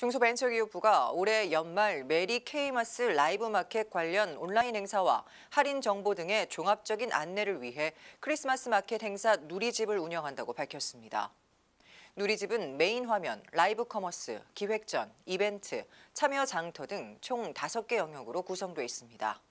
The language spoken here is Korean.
중소벤처기업부가 올해 연말 메리 케이마스 라이브 마켓 관련 온라인 행사와 할인 정보 등의 종합적인 안내를 위해 크리스마스 마켓 행사 누리집을 운영한다고 밝혔습니다. 누리집은 메인 화면, 라이브 커머스, 기획전, 이벤트, 참여 장터 등 총 5개 영역으로 구성돼 있습니다.